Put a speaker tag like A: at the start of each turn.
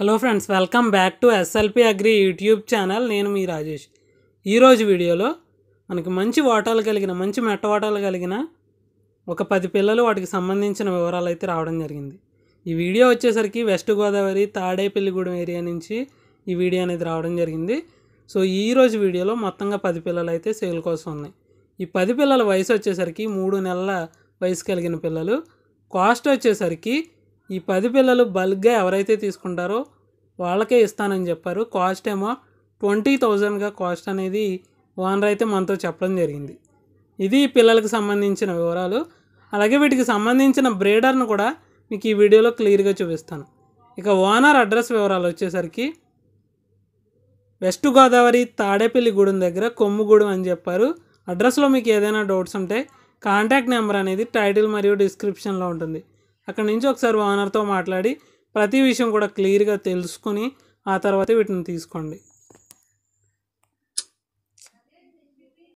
A: hello friends welcome back to SLP agri YouTube channel నేను మీ రాజేష్ ఈరోజు వీడియోలో మనకి మంచి వాటాలు కలిగిన మంచి మెట్ట వాటాలు కలిగిన ఒక పది పిల్లలు వాటికి సంబంధించిన వివరాలు అయితే రావడం జరిగింది ఈ వీడియో వచ్చేసరికి వెస్ట్ గోదావరి తాడేపల్లిగూడెం ఏరియా నుంచి ఈ వీడియో అనేది రావడం జరిగింది సో ఈరోజు వీడియోలో మొత్తంగా పది పిల్లలు అయితే సేల్ కోసం ఉన్నాయి ఈ పది పిల్లల వయసు వచ్చేసరికి మూడు నెలల వయసు కలిగిన పిల్లలు కాస్ట్ వచ్చేసరికి ఈ పది పిల్లలు బల్క్గా ఎవరైతే తీసుకుంటారో వాళ్ళకే ఇస్తానని చెప్పారు కాస్ట్ ఏమో ట్వంటీ థౌజండ్గా కాస్ట్ అనేది ఓనర్ అయితే మనతో చెప్పడం జరిగింది ఇది పిల్లలకు సంబంధించిన వివరాలు అలాగే వీటికి సంబంధించిన బ్రేడర్ను కూడా మీకు ఈ వీడియోలో క్లియర్గా చూపిస్తాను ఇక ఓనర్ అడ్రస్ వివరాలు వచ్చేసరికి వెస్ట్ గోదావరి తాడేపల్లి గూడెం దగ్గర కొమ్ముగూడెం అని చెప్పారు అడ్రస్లో మీకు ఏదైనా డౌట్స్ ఉంటే కాంటాక్ట్ నెంబర్ అనేది టైటిల్ మరియు డిస్క్రిప్షన్లో ఉంటుంది అక్కడి నుంచి ఒకసారి ఓనర్తో మాట్లాడి ప్రతి విషయం కూడా క్లియర్గా తెలుసుకుని ఆ తర్వాత వీటిని తీసుకోండి